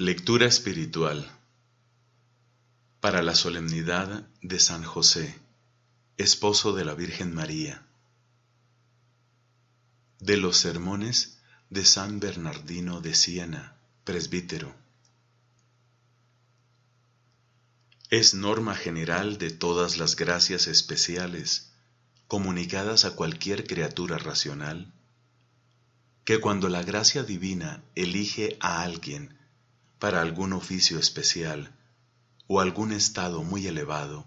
Lectura espiritual para la solemnidad de San José, esposo de la Virgen María. De los sermones de San Bernardino de Siena, presbítero. Es norma general de todas las gracias especiales comunicadas a cualquier criatura racional que cuando la gracia divina elige a alguien para algún oficio especial o algún estado muy elevado.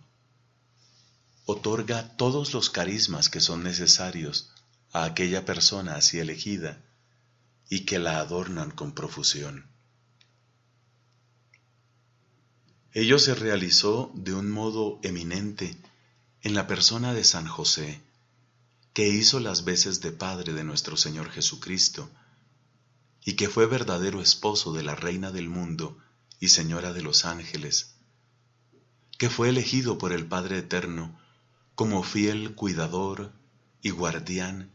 Otorga todos los carismas que son necesarios a aquella persona así elegida y que la adornan con profusión. Ello se realizó de un modo eminente en la persona de San José, que hizo las veces de Padre de nuestro Señor Jesucristo, y que fue verdadero esposo de la Reina del mundo y Señora de los ángeles, que fue elegido por el Padre Eterno como fiel cuidador y guardián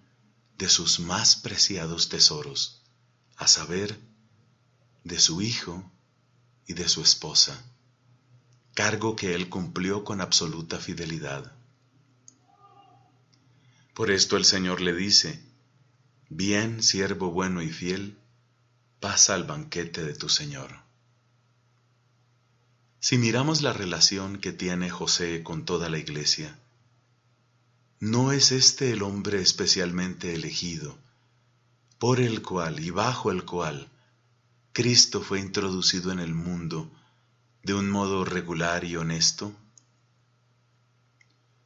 de sus más preciados tesoros, a saber, de su Hijo y de su esposa, cargo que él cumplió con absoluta fidelidad. Por esto el Señor le dice, Bien, siervo bueno y fiel, pasa al banquete de tu Señor. Si miramos la relación que tiene José con toda la iglesia, ¿no es este el hombre especialmente elegido, por el cual y bajo el cual Cristo fue introducido en el mundo de un modo regular y honesto?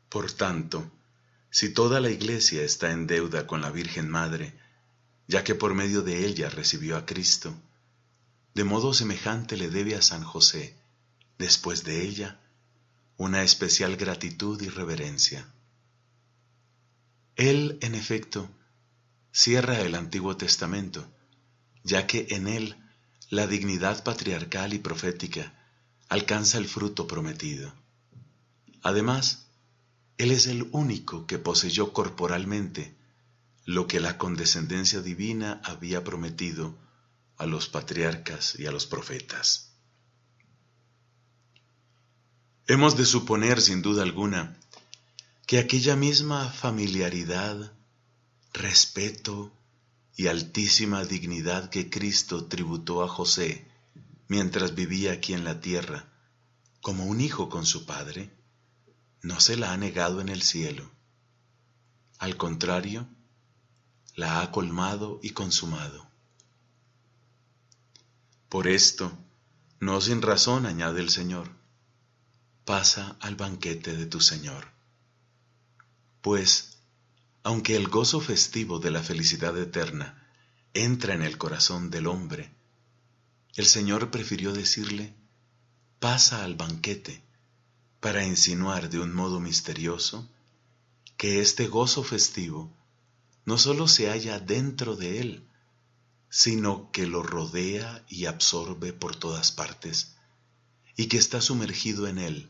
Por tanto, si toda la iglesia está en deuda con la Virgen Madre, ya que por medio de ella recibió a Cristo. De modo semejante le debe a San José, después de ella, una especial gratitud y reverencia. Él, en efecto, cierra el Antiguo Testamento, ya que en él la dignidad patriarcal y profética alcanza el fruto prometido. Además, Él es el único que poseyó corporalmente lo que la condescendencia divina había prometido a los patriarcas y a los profetas. Hemos de suponer, sin duda alguna, que aquella misma familiaridad, respeto y altísima dignidad que Cristo tributó a José mientras vivía aquí en la tierra, como un hijo con su padre, no se la ha negado en el cielo. Al contrario, la ha colmado y consumado. Por esto, no sin razón, añade el Señor, pasa al banquete de tu Señor. Pues, aunque el gozo festivo de la felicidad eterna entra en el corazón del hombre, el Señor prefirió decirle, pasa al banquete, para insinuar de un modo misterioso que este gozo festivo no solo se halla dentro de él, sino que lo rodea y absorbe por todas partes, y que está sumergido en él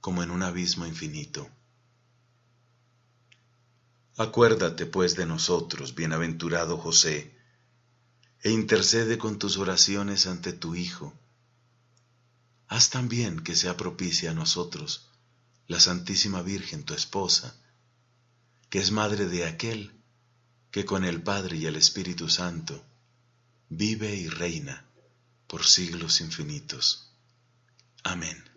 como en un abismo infinito. Acuérdate pues de nosotros, bienaventurado José, e intercede con tus oraciones ante tu Hijo. Haz también que sea propicia a nosotros, la Santísima Virgen, tu esposa, que es madre de aquel que con el Padre y el Espíritu Santo vive y reina por siglos infinitos. Amén.